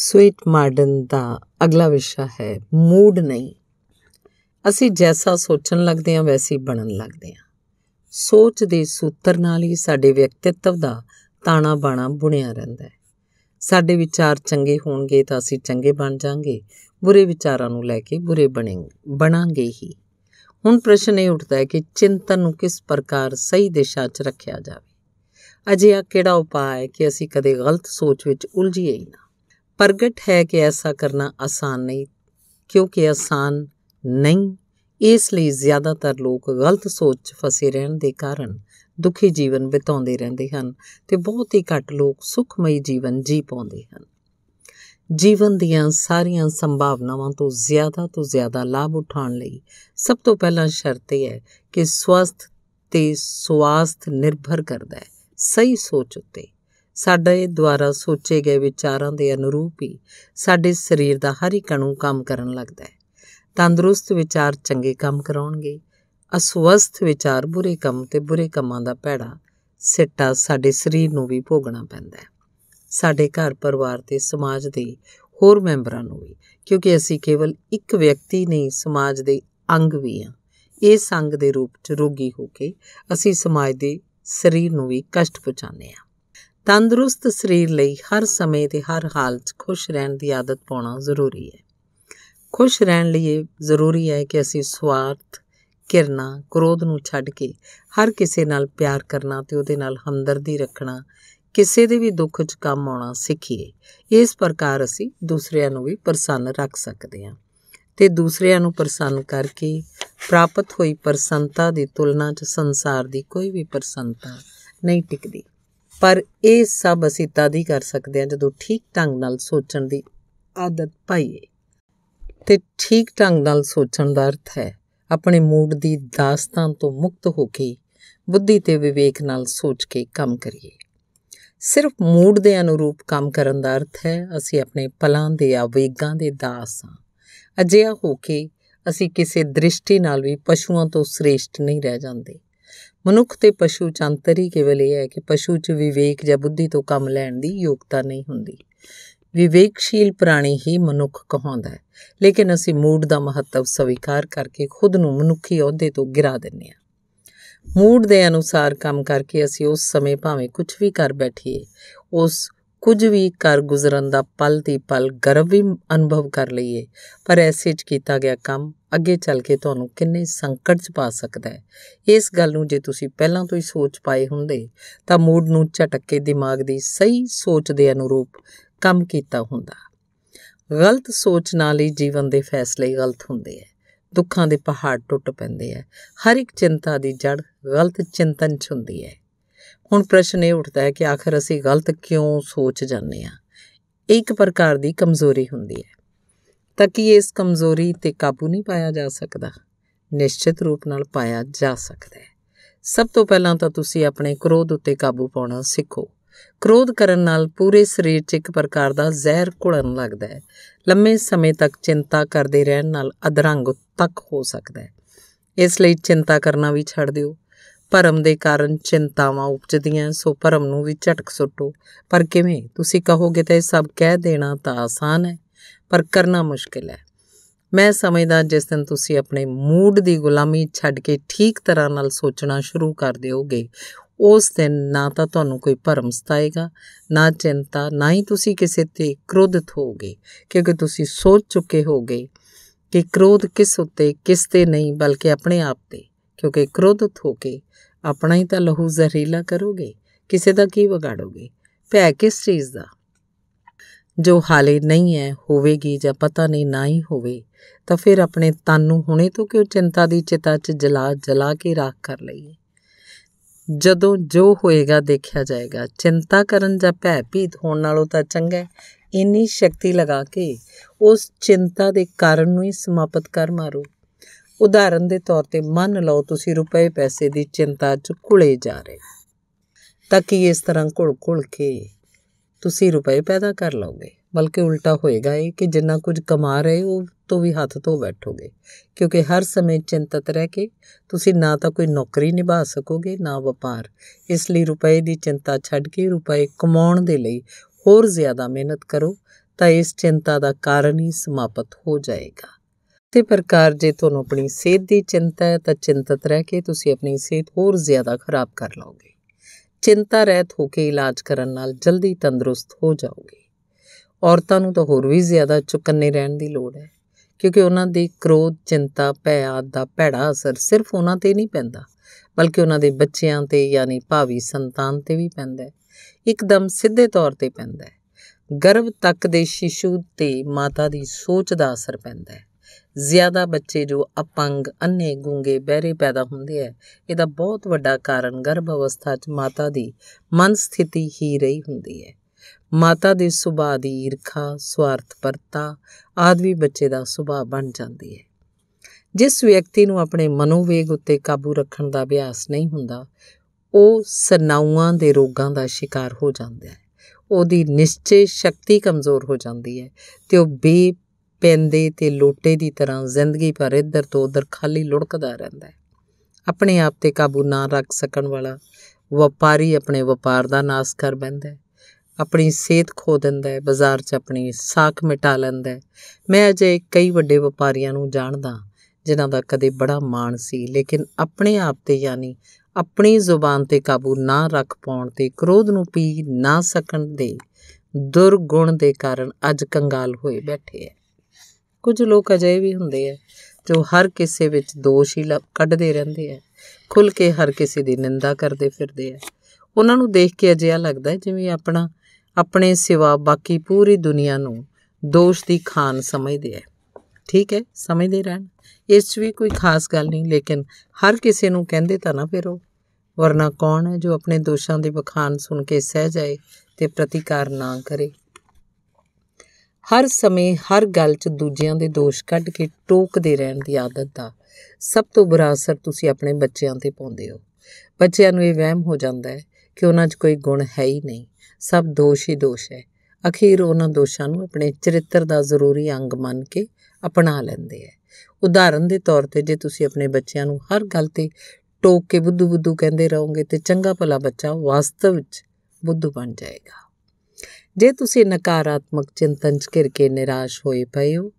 sweet Marden ਦਾ ਅਗਲਾ ਵਿਸ਼ਾ ਹੈ ਮੂਡ ਨਹੀਂ ਅਸੀਂ ਜੈਸਾ ਸੋਚਣ ਲੱਗਦੇ ਹਾਂ ਵੈਸੀ ਬਣਨ ਲੱਗਦੇ ਹਾਂ ਸੋਚ ਦੇ ਸੂਤਰ ਨਾਲ ਹੀ ਸਾਡੇ ਵਿਅਕਤੀਤਵ ਦਾ ਤਾਣਾ ਬਾਣਾ ਬੁਣਿਆ ਰਹਿੰਦਾ ਹੈ ਸਾਡੇ ਵਿਚਾਰ ਚੰਗੇ ਹੋਣਗੇ ਤਾਂ ਅਸੀਂ ਚੰਗੇ ਬਣ ਜਾਾਂਗੇ ਬੁਰੇ ਵਿਚਾਰਾਂ ਨੂੰ ਲੈ ਕੇ ਬੁਰੇ ਬਣਾਂਗੇ ਬਣਾਂਗੇ ਹੀ ਹੁਣ ਪ੍ਰਸ਼ਨ ਇਹ ਉੱਠਦਾ ਹੈ ਕਿ ਚਿੰਤਨ ਨੂੰ ਕਿਸ ਪ੍ਰਕਾਰ ਸਹੀ ਦਿਸ਼ਾ 'ਚ ਰੱਖਿਆ ਜਾਵੇ ਅਜਿਹਾ ਕਿਹੜਾ ਉਪਾਅ ਹੈ ਕਿ ਅਸੀਂ ਕਦੇ ਗਲਤ ਸੋਚ ਵਿੱਚ ਉਲਝੀਏ ਨਾ ਪ੍ਰਗਟ ਹੈ ਕਿ ਐਸਾ ਕਰਨਾ ਆਸਾਨ ਨਹੀਂ ਕਿਉਂਕਿ ਆਸਾਨ ਨਹੀਂ ਇਸ ਲਈ ਜ਼ਿਆਦਾਤਰ ਲੋਕ ਗਲਤ ਸੋਚ 'ਚ ਫਸੇ ਰਹਿਣ ਦੇ ਕਾਰਨ ਦੁਖੀ ਜੀਵਨ ਬਿਤਾਉਂਦੇ ਰਹਿੰਦੇ ਹਨ ਤੇ ਬਹੁਤ ਹੀ ਘੱਟ ਲੋਕ ਸੁਖਮਈ ਜੀਵਨ ਜੀ ਪਾਉਂਦੇ ਹਨ ਜੀਵਨ ਦੀਆਂ ਸਾਰੀਆਂ ਸੰਭਾਵਨਾਵਾਂ ਤੋਂ ਜ਼ਿਆਦਾ ਤੋਂ ਜ਼ਿਆਦਾ ਲਾਭ ਉਠਾਉਣ ਲਈ ਸਭ ਤੋਂ ਪਹਿਲਾਂ ਸ਼ਰਤ ਇਹ ਹੈ ਕਿ ਸਵਸਥ ਤੇ ਸਵਾਸਥ ਨਿਰਭਰ ਕਰਦਾ ਹੈ ਸਹੀ ਸੋਚ ਉੱਤੇ ਸਾਡੇ ਦੁਆਰਾ ਸੋਚੇ ਗਏ ਵਿਚਾਰਾਂ ਦੇ ਅਨੁਰੂਪ ਹੀ ਸਾਡੇ ਸਰੀਰ ਦਾ ਹਰ ਇੱਕ ਅਣੂ ਕੰਮ ਕਰਨ ਲੱਗਦਾ ਹੈ ਤੰਦਰੁਸਤ ਵਿਚਾਰ ਚੰਗੇ ਕੰਮ ਕਰਾਉਣਗੇ ਅਸਵਸਥ ਵਿਚਾਰ ਬੁਰੇ ਕੰਮ ਤੇ ਬੁਰੇ ਕੰਮਾਂ ਦਾ ਭੈੜਾ ਸਿੱਟਾ ਸਾਡੇ ਸਰੀਰ ਨੂੰ ਵੀ ਭੋਗਣਾ ਪੈਂਦਾ ਹੈ ਸਾਡੇ ਘਰ ਪਰਿਵਾਰ ਤੇ ਸਮਾਜ ਦੇ ਹੋਰ ਮੈਂਬਰਾਂ ਨੂੰ ਵੀ ਕਿਉਂਕਿ ਅਸੀਂ ਕੇਵਲ ਇੱਕ ਵਿਅਕਤੀ ਨਹੀਂ ਸਮਾਜ ਦੇ ਅੰਗ ਵੀ ਹਾਂ ਇਹ ਸੰਗ ਦੇ ਰੂਪ 'ਚ ਰੋਗੀ ਹੋ ਕੇ ਅਸੀਂ ਸਮਾਜ ਦੇ ਸਰੀਰ ਨੂੰ ਵੀ ਕਸ਼ਟ ਪਹੁੰਚਾਉਂਦੇ ਹਾਂ ਤੰਦਰੁਸਤ ਸਰੀਰ ਲਈ ਹਰ ਸਮੇਂ ਤੇ ਹਰ ਹਾਲ 'ਚ ਖੁਸ਼ ਰਹਿਣ ਦੀ ਆਦਤ ਪਾਉਣਾ ਜ਼ਰੂਰੀ ਹੈ ਖੁਸ਼ ਰਹਿਣ ਲਈ ਜ਼ਰੂਰੀ ਹੈ ਕਿ ਅਸੀਂ ਸਵਾਰਥ ਕਿਰਨਾ ਕ੍ਰੋਧ ਨੂੰ ਛੱਡ ਕੇ ਹਰ ਕਿਸੇ ਨਾਲ ਪਿਆਰ ਕਰਨਾ ਤੇ ਉਹਦੇ ਨਾਲ ਹਮਦਰਦੀ ਰੱਖਣਾ ਕਿਸੇ ਦੇ ਵੀ ਦੁੱਖ 'ਚ ਕੰਮ ਆਉਣਾ ਸਿੱਖੀਏ ਇਸ ਪ੍ਰਕਾਰ ਅਸੀਂ ਦੂਸਰਿਆਂ ਨੂੰ ਵੀ ਪ੍ਰਸੰਨ ਰੱਖ ਸਕਦੇ ਹਾਂ ਤੇ ਦੂਸਰਿਆਂ ਨੂੰ ਪ੍ਰਸੰਨ ਕਰਕੇ ਪ੍ਰਾਪਤ ਹੋਈ ਪ੍ਰਸੰਨਤਾ ਦੀ ਤੁਲਨਾ 'ਚ ਸੰਸਾਰ ਦੀ ਕੋਈ ਵੀ ਪ੍ਰਸੰਨਤਾ ਨਹੀਂ ਟਿਕਦੀ ਪਰ ਇਹ ਸਭ ਅਸੀਂ ਤਦ ਹੀ ਕਰ ਸਕਦੇ ਹਾਂ ਜਦੋਂ ਠੀਕ ਢੰਗ ਨਾਲ ਸੋਚਣ ਦੀ ਆਦਤ ਪਾਈਏ ਤੇ ਠੀਕ ਢੰਗ ਨਾਲ ਸੋਚਣ ਦਾ ਅਰਥ ਹੈ ਆਪਣੇ ਮੂਡ ਦੀ ਦਾਸਤਾਨ ਤੋਂ ਮੁਕਤ ਹੋ ਕੇ ਬੁੱਧੀ ਤੇ ਵਿਵੇਕ ਨਾਲ ਸੋਚ ਕੇ ਕੰਮ ਕਰੀਏ ਸਿਰਫ ਮੂਡ ਦੇ ਅਨੁਰੂਪ ਕੰਮ ਕਰਨ ਦਾ ਅਰਥ ਹੈ ਅਸੀਂ ਆਪਣੇ ਪਲਾਂ ਦੇ ਆਵੇਗਾਂ ਦੇ ਦਾਸ ਹਾਂ ਅਜਿਹਾ ਹੋ ਕੇ ਅਸੀਂ ਕਿਸੇ ਦ੍ਰਿਸ਼ਟੀ ਨਾਲ ਵੀ ਪਸ਼ੂਆਂ ਤੋਂ ਸ੍ਰੇਸ਼ਟ ਨਹੀਂ ਰਹਿ ਜਾਂਦੇ ਮਨੁੱਖ ਤੇ ਪਸ਼ੂ 'ਚ ਅੰਤਰ ਹੀ ਕੇਵਲ ਇਹ ਹੈ ਕਿ ਪਸ਼ੂ 'ਚ ਵਿਵੇਕ ਜਾਂ ਬੁੱਧੀ ਤੋਂ ਕੰਮ ਲੈਣ ਦੀ ਯੋਗਤਾ ਨਹੀਂ ਹੁੰਦੀ ਵਿਵੇਕਸ਼ੀਲ ਪ੍ਰਾਣੀ ਹੀ ਮਨੁੱਖ ਕਹਾਉਂਦਾ ਹੈ ਲੇਕਿਨ ਅਸੀਂ ਮੂਡ ਦਾ ਮਹੱਤਵ ਸਵੀਕਾਰ ਕਰਕੇ ਖੁਦ ਨੂੰ ਮਨੁੱਖੀ ਅਹੁਦੇ ਤੋਂ ਗਿਰਾ ਦਿੰਨੇ ਹਾਂ ਮੂਡ ਦੇ ਅਨੁਸਾਰ ਕੰਮ ਕਰਕੇ ਅਸੀਂ ਉਸ ਸਮੇਂ ਭਾਵੇਂ ਕੁਝ ਵੀ ਕਰ ਬੈਠੀਏ ਉਸ ਕੁਝ ਵੀ ਕਰ ਗੁਜ਼ਰਨ ਦਾ ਪਲ ਦੀ ਪਲ ਗਰਵ ਵੀ ਅਨੁਭਵ ਕਰ ਲਈਏ ਪਰ ਐਸੇ 'ਚ ਕੀਤਾ ਗਿਆ ਕੰਮ ਅੱਗੇ ਚੱਲ ਕੇ ਤੁਹਾਨੂੰ ਕਿੰਨੇ ਸੰਕਟ 'ਚ ਪਾ ਸਕਦਾ ਹੈ ਇਸ ਗੱਲ ਨੂੰ ਜੇ ਤੁਸੀਂ ਪਹਿਲਾਂ ਤੋਂ ਹੀ ਸੋਚ ਪਾਏ ਹੁੰਦੇ ਤਾਂ ਮੂਡ ਨੂੰ ਝਟਕ ਕੇ ਦਿਮਾਗ ਦੀ ਸਹੀ ਸੋਚ ਦੇ ਅਨੁਰੂਪ ਕੰਮ ਕੀਤਾ ਹੁੰਦਾ ਗਲਤ ਸੋਚ ਨਾਲ ਹੀ ਜੀਵਨ ਦੇ ਫੈਸਲੇ ਗਲਤ ਹੁੰਦੇ ਆ ਦੁੱਖਾਂ ਦੇ ਪਹਾੜ ਟੁੱਟ ਪੈਂਦੇ ਆ ਹਰ ਇੱਕ ਚਿੰਤਾ ਦੀ ਜੜ ਗਲਤ ਚਿੰਤਨ 'ਚ ਹੁੰਦੀ ਹੈ ਹੁਣ ਪ੍ਰਸ਼ਨ ਇਹ ਉੱਠਦਾ ਹੈ ਕਿ ਆਖਰ ਅਸੀਂ ਗਲਤ ਕਿਉਂ ਸੋਚ ਜਾਂਦੇ ਆ ਇੱਕ ਪ੍ਰਕਾਰ ਦੀ ਕਮਜ਼ੋਰੀ ਹੁੰਦੀ ਹੈ ਤਾਂ ਕਿ ਇਸ ਕਮਜ਼ੋਰੀ ਤੇ ਕਾਬੂ ਨਹੀਂ ਪਾਇਆ ਜਾ ਸਕਦਾ ਨਿਸ਼ਚਿਤ ਰੂਪ ਨਾਲ ਪਾਇਆ ਜਾ ਸਕਦਾ ਹੈ ਸਭ ਤੋਂ ਪਹਿਲਾਂ ਤਾਂ ਤੁਸੀਂ ਆਪਣੇ ਕ੍ਰੋਧ ਉੱਤੇ ਕਾਬੂ ਪਾਉਣਾ ਸਿੱਖੋ ਕ੍ਰੋਧ ਕਰਨ ਨਾਲ ਪੂਰੇ ਸਰੀਰ 'ਚ ਇੱਕ ਪ੍ਰਕਾਰ ਦਾ ਜ਼ਹਿਰ ਘੁਲਣ ਲੱਗਦਾ ਹੈ ਲੰਮੇ ਸਮੇਂ ਤੱਕ ਚਿੰਤਾ ਕਰਦੇ ਰਹਿਣ ਨਾਲ ਅਧਰੰਗ ਤੱਕ ਹੋ ਸਕਦਾ ਹੈ ਇਸ ਲਈ ਚਿੰਤਾ ਕਰਨਾ ਵੀ ਛੱਡ ਦਿਓ ਭਰਮ ਦੇ ਕਾਰਨ ਚਿੰਤਾਵਾਂ ਉਪਜਦੀਆਂ ਸੋ ਭਰਮ ਨੂੰ ਵੀ ਝਟਕ ਸੁੱਟੋ ਪਰ ਕਿਵੇਂ ਤੁਸੀਂ ਕਹੋਗੇ ਤਾਂ ਇਹ ਸਭ ਕਹਿ ਦੇਣਾ ਤਾਂ ਆਸਾਨ ਹੈ ਪਰ ਕਰਨਾ ਮੁਸ਼ਕਿਲ ਹੈ ਮੈਂ ਸਮਝਦਾ ਜਿਸ ਦਿਨ ਤੁਸੀਂ ਆਪਣੇ ਮੂਡ ਦੀ ਗੁਲਾਮੀ ਛੱਡ ਕੇ ਠੀਕ ਤਰ੍ਹਾਂ ਨਾਲ ਸੋਚਣਾ ਸ਼ੁਰੂ ਕਰ ਦਿਓਗੇ ਉਸ ਦਿਨ ਨਾ ਤਾਂ ਤੁਹਾਨੂੰ ਕੋਈ ਭਰਮ ਸਤਾਏਗਾ ਨਾ ਚਿੰਤਾ ਨਾ ਹੀ ਤੁਸੀਂ ਕਿਸੇ ਤੇ ਕ੍ਰੋਧਿਤ ਹੋਗੇ ਕਿਉਂਕਿ ਤੁਸੀਂ ਸੋਚ ਚੁੱਕੇ ਹੋਗੇ ਕਿ ਕ੍ਰੋਧ ਕਿਸ ਉੱਤੇ ਕਿਸ ਤੇ ਨਹੀਂ ਬਲਕਿ ਆਪਣੇ ਆਪ ਤੇ ਕਿਉਂਕਿ ਕ੍ਰੋਧਿਤ ਹੋ ਕੇ ਆਪਣਾ ਹੀ ਤਾਂ ਲਹੂ ਜ਼ਹਿਰੀਲਾ ਕਰੋਗੇ ਕਿਸੇ ਦਾ ਕੀ ਵਿਗਾੜੋਗੇ ਭੈ ਕਿਸ ਚੀਜ਼ ਦਾ ਜੋ ਹਾਲੇ ਨਹੀਂ ਹੈ ਹੋਵੇਗੀ ਜਾਂ ਪਤਾ ਨਹੀਂ ਨਾ ਹੀ ਹੋਵੇ ਤਾਂ ਫਿਰ ਆਪਣੇ ਤਨ ਨੂੰ ਹੁਣੇ ਤੋਂ ਕਿਉਂ ਚਿੰਤਾ ਦੀ ਚਿਤਾ 'ਚ ਜਲਾ ਜਲਾ ਕੇ ਰਾਖ ਕਰ ਲਈਏ ਜਦੋਂ ਜੋ ਹੋਏਗਾ ਦੇਖਿਆ ਜਾਏਗਾ ਚਿੰਤਾ ਕਰਨ ਜਾਂ ਭੈ ਭੀਤ ਹੋਣ ਨਾਲੋਂ ਤਾਂ ਚੰਗਾ ਇੰਨੀ ਸ਼ਕਤੀ ਲਗਾ ਕੇ ਉਸ ਚਿੰਤਾ ਦੇ ਕਾਰਨ ਨੂੰ ਹੀ ਸਮਾਪਤ ਕਰ ਮਾਰੋ ਉਦਾਹਰਨ ਦੇ ਤੌਰ ਤੇ ਮੰਨ ਲਓ ਤੁਸੀਂ ਰੁਪਏ ਪੈਸੇ ਦੀ ਚਿੰਤਾ 'ਚ ਘੁਲੇ ਜਾ ਰਹੇ ਤਾਂ ਕਿ ਇਸ ਤਰ੍ਹਾਂ ਘੁਲ-ਘੁਲ ਕੇ ਤੁਸੀਂ ਰੁਪਏ ਪੈਦਾ ਕਰ ਲਓਗੇ ਬਲਕਿ ਉਲਟਾ ਹੋਏਗਾ ਇਹ ਕਿ ਜਿੰਨਾ ਕੁਝ ਕਮਾ ਰਹੇ ਹੋ ਤੋਂ ਵੀ ਹੱਥ ਤੋਂ ਬੈਠੋਗੇ ਕਿਉਂਕਿ ਹਰ ਸਮੇਂ ਚਿੰਤਤ ਰਹਿ ਕੇ ਤੁਸੀਂ ਨਾ ਤਾਂ ਕੋਈ ਨੌਕਰੀ ਨਿਭਾ ਸਕੋਗੇ ਨਾ ਵਪਾਰ ਇਸ ਲਈ ਰੁਪਏ ਦੀ ਚਿੰਤਾ ਛੱਡ ਕੇ ਰੁਪਏ ਕਮਾਉਣ ਦੇ ਲਈ ਹੋਰ ਜ਼ਿਆਦਾ ਮਿਹਨਤ ਕਰੋ ਤਾਂ ਇਸ ਚਿੰਤਾ ਦਾ ਕਾਰਨ ਹੀ ਸਮਾਪਤ ਹੋ ਜਾਏਗਾ ਤੇ ਪ੍ਰਕਾਰ ਜੇ ਤੁਹਾਨੂੰ ਆਪਣੀ ਸਿਹਤ ਦੀ ਚਿੰਤਾ ਹੈ ਤਾਂ ਚਿੰਤਤ ਰਹਿ ਕੇ ਤੁਸੀਂ ਆਪਣੀ ਸਿਹਤ ਹੋਰ ਜ਼ਿਆਦਾ ਖਰਾਬ ਕਰ ਲਓਗੇ ਚਿੰਤਾ ਰਹਿਤ ਹੋ ਕੇ ਇਲਾਜ ਕਰਨ ਨਾਲ ਜਲਦੀ ਤੰਦਰੁਸਤ ਹੋ ਜਾਓਗੇ ਔਰਤਾਂ ਨੂੰ ਤਾਂ ਹੋਰ ਵੀ ਜ਼ਿਆਦਾ ਚੁਕੰਨੇ ਰਹਿਣ ਦੀ ਲੋੜ ਹੈ ਕਿਉਂਕਿ ਉਹਨਾਂ ਦੇ ਕ੍ਰੋਧ ਚਿੰਤਾ ਭੈ ਆਦ ਦਾ ਭੈੜਾ ਅਸਰ ਸਿਰਫ ਉਹਨਾਂ ਤੇ ਨਹੀਂ ਪੈਂਦਾ ਬਲਕਿ ਉਹਨਾਂ ਦੇ ਬੱਚਿਆਂ ਤੇ ਯਾਨੀ ਭਾਵੀ ਸੰਤਾਨ ਤੇ ਵੀ ਪੈਂਦਾ ਹੈ ਇੱਕਦਮ ਸਿੱਧੇ ਤੌਰ ਤੇ ਪੈਂਦਾ ਹੈ ਗਰਭ ਤੱਕ ਦੇ ਸ਼ਿਸ਼ੂ ਤੇ ਮਾਤਾ ਦੀ ਸੋਚ ਦਾ ਅਸਰ ਪੈਂਦਾ ਹੈ ਜ਼ਿਆਦਾ ਬੱਚੇ ਜੋ ਅਪੰਗ ਅੰਨੇ ਗੂੰਗੇ ਬਹਿਰੇ ਪੈਦਾ ਹੁੰਦੇ ਆ ਇਹਦਾ ਬਹੁਤ ਵੱਡਾ ਕਾਰਨ ਗਰਭ ਅਵਸਥਾ 'ਚ ਮਾਤਾ ਦੀ ਮਨ ਸਥਿਤੀ ਹੀ ਰਹੀ ਹੁੰਦੀ ਹੈ ਮਾਤਾ ਦੇ ਸੁਭਾਅ ਦੀ ਈਰਖਾ ਸਵਾਰਥਪਰਤਾ ਆਦਵੀ ਬੱਚੇ ਦਾ ਸੁਭਾਅ ਬਣ ਜਾਂਦੀ ਹੈ ਜਿਸ ਵਿਅਕਤੀ ਨੂੰ ਆਪਣੇ ਮਨੋਵੇਗ ਉੱਤੇ ਕਾਬੂ ਰੱਖਣ ਦਾ ਅਭਿਆਸ ਨਹੀਂ ਹੁੰਦਾ ਉਹ ਸਨਾਉਆਂ ਦੇ ਰੋਗਾਂ ਦਾ ਸ਼ਿਕਾਰ ਹੋ ਜਾਂਦਾ ਹੈ ਉਹਦੀ ਨਿਸ਼ਚੇ ਸ਼ਕਤੀ ਕਮਜ਼ੋਰ ਹੋ ਜਾਂਦੀ ਹੈ ਤੇ ਉਹ ਬੇ ਪੈਂਦੇ ਤੇ ਲੋਟੇ ਦੀ ਤਰ੍ਹਾਂ ਜ਼ਿੰਦਗੀ ਭਰ ਇੱਧਰ ਤੋਂ ਉੱਧਰ ਖਾਲੀ ਲੁੜਕਦਾ ਰਹਿੰਦਾ ਹੈ ਆਪਣੇ ਆਪ ਤੇ ਕਾਬੂ ਨਾ ਰੱਖ ਸਕਣ ਵਾਲਾ ਵਪਾਰੀ ਆਪਣੇ ਵਪਾਰ ਦਾ ਨਾਸ ਕਰ ਬੈਂਦਾ ਹੈ ਆਪਣੀ ਸਿਹਤ ਖੋ ਦਿੰਦਾ ਹੈ ਬਾਜ਼ਾਰ 'ਚ ਆਪਣੀ ਸਾਖ ਮਿਟਾ ਲੈਂਦਾ ਹੈ ਮੈਂ ਅਜੇ ਕਈ ਵੱਡੇ ਵਪਾਰੀਆਂ ਨੂੰ ਜਾਣਦਾ ਜਿਨ੍ਹਾਂ ਦਾ ਕਦੇ ਬੜਾ ਮਾਣ ਸੀ ਲੇਕਿਨ ਆਪਣੇ ਆਪ ਤੇ ਯਾਨੀ ਆਪਣੀ ਜ਼ੁਬਾਨ ਤੇ ਕਾਬੂ ਨਾ ਰੱਖ ਪਾਉਣ ਤੇ ਕ੍ਰੋਧ ਨੂੰ ਪੀ ਨਾ ਸਕਣ ਦੇ ਦੁਰਗੁਣ ਦੇ ਕਾਰਨ ਅੱਜ ਕੰਗਾਲ ਹੋਏ ਬੈਠੇ ਐ ਕੁਝ ਲੋਕ ਅਜੇ ਵੀ ਹੁੰਦੇ ਆ ਜੋ ਹਰ ਕਿਸੇ ਵਿੱਚ ਦੋਸ਼ ਹੀ ਕੱਢਦੇ ਰਹਿੰਦੇ ਆ ਖੁੱਲ ਕੇ ਹਰ ਕਿਸੇ ਦੀ ਨਿੰਦਾ ਕਰਦੇ ਫਿਰਦੇ ਆ ਉਹਨਾਂ ਨੂੰ ਦੇਖ ਕੇ ਅਜਿਹਾ ਲੱਗਦਾ ਜਿਵੇਂ ਆਪਣਾ ਆਪਣੇ ਸਿਵਾ ਬਾਕੀ ਪੂਰੀ ਦੁਨੀਆ ਨੂੰ ਦੋਸ਼ ਦੀ ਖਾਨ ਸਮਝਦੇ ਆ ਠੀਕ ਹੈ ਸਮਝਦੇ ਰਹਿਣ ਇਸ 'ਚ ਵੀ ਕੋਈ ਖਾਸ ਗੱਲ ਨਹੀਂ ਲੇਕਿਨ ਹਰ ਕਿਸੇ ਨੂੰ ਕਹਿੰਦੇ ਤਾਂ ਨਾ ਫਿਰ ਉਹ ਵਰਨਾ ਕੌਣ ਹੈ ਜੋ ਆਪਣੇ ਦੋਸ਼ਾਂ ਦੇ ਬਖਾਨ ਸੁਣ ਕੇ ਸਹਿ ਜਾਏ ਤੇ ਪ੍ਰਤੀਕਾਰ ਨਾ ਕਰੇ ਹਰ ਸਮੇਂ ਹਰ ਗੱਲ 'ਚ ਦੂਜਿਆਂ ਦੇ ਦੋਸ਼ ਕੱਢ ਕੇ ਟੋਕਦੇ ਰਹਿਣ ਦੀ ਆਦਤ ਦਾ ਸਭ ਤੋਂ ਬੁਰਾ ਅਸਰ ਤੁਸੀਂ ਆਪਣੇ ਬੱਚਿਆਂ ਤੇ ਪਾਉਂਦੇ ਹੋ ਬੱਚਿਆਂ ਨੂੰ ਇਹ ਵਹਿਮ ਹੋ ਜਾਂਦਾ ਹੈ ਕਿ ਉਹਨਾਂ 'ਚ ਕੋਈ ਗੁਣ ਹੈ ਹੀ ਨਹੀਂ ਸਭ ਦੋਸ਼ ਹੀ ਦੋਸ਼ ਹੈ ਅਖੀਰ ਉਹਨਾਂ ਦੋਸ਼ਾਂ ਨੂੰ ਆਪਣੇ ਚਰਿੱਤਰ ਦਾ ਜ਼ਰੂਰੀ ਅੰਗ ਮੰਨ ਕੇ ਅਪਣਾ ਲੈਂਦੇ ਹੈ ਉਦਾਹਰਨ ਦੇ ਤੌਰ ਤੇ ਜੇ ਤੁਸੀਂ ਆਪਣੇ ਬੱਚਿਆਂ ਨੂੰ ਹਰ ਗੱਲ ਤੇ ਟੋਕ ਕੇ ਬੁੱਧੂ ਬੁੱਧੂ ਕਹਿੰਦੇ ਰਹੋਗੇ ਤੇ ਚੰਗਾ ਭਲਾ ਬੱਚਾ ਵਾਸਤਵ ਵਿੱਚ ਬੁੱਧੂ ਬਣ ਜਾਏਗਾ ਜੇ ਤੁਸੀਂ ਨਕਾਰਾਤਮਕ ਚਿੰਤਨ 'ਚ ਘਿਰ ਕੇ ਨਿਰਾਸ਼ ਹੋਏ ਪਏ ਹੋ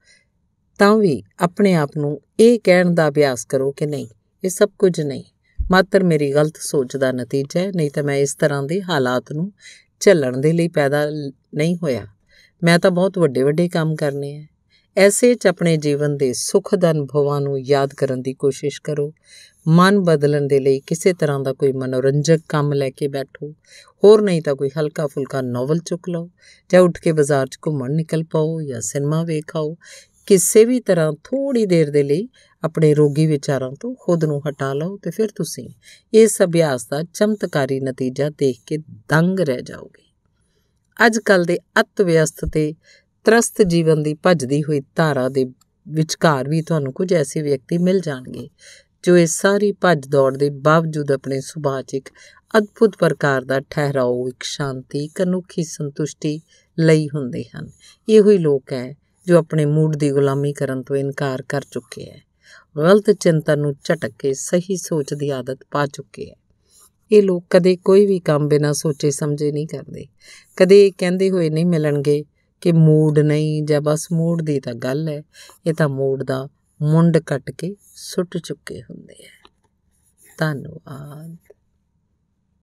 ਤਾਂ ਵੀ ਆਪਣੇ ਆਪ ਨੂੰ ਇਹ ਕਹਿਣ ਦਾ ਅਭਿਆਸ ਕਰੋ ਕਿ ਨਹੀਂ ਇਹ ਸਭ ਕੁਝ ਨਹੀਂ ਮਾਤਰ ਮੇਰੀ ਗਲਤ ਸੋਚ ਦਾ ਨਤੀਜਾ ਹੈ ਨਹੀਂ ਤਾਂ ਮੈਂ ਇਸ ਤਰ੍ਹਾਂ ਦੇ ਹਾਲਾਤ ਨੂੰ ਝੱਲਣ ਦੇ ਲਈ ਪੈਦਾ ਨਹੀਂ ਹੋਇਆ ਮੈਂ ਤਾਂ ਬਹੁਤ ਵੱਡੇ ਵੱਡੇ ਕੰਮ ਕਰਨੇ ਆ ਐਸੇ 'ਚ ਆਪਣੇ ਜੀਵਨ ਦੇ ਸੁਖ ਦਨ ਅਨੁਭਵਾਂ ਨੂੰ ਯਾਦ ਕਰਨ ਦੀ ਕੋਸ਼ਿਸ਼ ਕਰੋ ਮਨ ਬਦਲਣ ਦੇ ਲਈ ਕਿਸੇ ਤਰ੍ਹਾਂ ਦਾ ਕੋਈ ਮਨੋਰੰਜਕ ਕੰਮ ਲੈ ਕੇ ਬੈਠੋ ਹੋਰ ਨਹੀਂ ਤਾਂ ਕੋਈ ਹਲਕਾ ਫੁਲਕਾ ਨੋਵਲ ਚੁੱਕ ਲਓ ਜਾਂ ਉੱਠ ਕੇ ਬਾਜ਼ਾਰ 'ਚ ਘੁੰਮਣ ਨਿਕਲ ਪਾਓ ਜਾਂ ਸਿਨੇਮਾ ਵੇਖਾਓ ਕਿਸੇ ਵੀ ਤਰ੍ਹਾਂ ਥੋੜੀ ਦੇਰ ਦੇ ਲਈ ਆਪਣੇ ਰੋਗੀ ਵਿਚਾਰਾਂ ਤੋਂ ਖੁਦ ਨੂੰ ਹਟਾ ਲਓ ਤੇ ਫਿਰ ਤੁਸੀਂ ਇਸ ਅਭਿਆਸ ਦਾ ਚਮਤਕਾਰੀ ਨਤੀਜਾ ਦੇਖ ਕੇ ਦੰਗ ਰਹਿ ਜਾਓਗੇ ਅੱਜ ਕੱਲ ਦੇ ਅਤ ਵਿਅਸਤ ਤੇ ਤਰਸਤ ਜੀਵਨ ਦੀ ਭੱਜਦੀ ਹੋਈ ਧਾਰਾ ਦੇ ਵਿਚਕਾਰ ਵੀ ਤੁਹਾਨੂੰ ਕੁਝ ਐਸੇ ਵਿਅਕਤੀ ਮਿਲ ਜਾਣਗੇ ਜੋ ਇਸ ਸਾਰੀ ਭੱਜ ਦੌੜ ਦੇ ਬਾਵਜੂਦ ਆਪਣੇ ਸੁਭਾਅ 'ਚ ਇੱਕ ਅਦਭੁਤ ਪ੍ਰਕਾਰ ਦਾ ਠਹਿਰਾਓ ਇੱਕ ਸ਼ਾਂਤੀ ਕਨੁਖੀ ਸੰਤੁਸ਼ਟੀ ਲਈ ਹੁੰਦੇ ਹਨ ਇਹੋ ਹੀ ਲੋਕ ਹੈ ਜੋ ਆਪਣੇ ਮੂਡ ਦੀ ਗੁਲਾਮੀ ਕਰਨ ਤੋਂ ਇਨਕਾਰ ਕਰ ਚੁੱਕੇ ਹੈ ਗਲਤ ਚਿੰਤਨ ਨੂੰ ਝਟਕ ਕੇ ਸਹੀ ਸੋਚ ਦੀ ਆਦਤ ਪਾ ਚੁੱਕੇ ਹੈ ਇਹ ਲੋਕ ਕਦੇ ਕੋਈ ਵੀ ਕੰਮ ਬਿਨਾਂ ਸੋਚੇ ਸਮਝੇ ਨਹੀਂ ਕਰਦੇ ਕਦੇ ਕਹਿੰਦੇ ਹੋਏ ਨਹੀਂ ਮਿਲਣਗੇ ਕਿ ਮੂਡ ਨਹੀਂ ਜਾਂ ਬਸ ਮੂਡ ਦੀ ਤਾਂ ਗੱਲ ਹੈ ਇਹ ਤਾਂ ਮੂਡ ਦਾ ਮੁੰਡ ਕੱਟ ਕੇ ਸੁੱਟ ਚੁੱਕੇ ਹੁੰਦੇ ਆ ਧੰਨਵਾਦ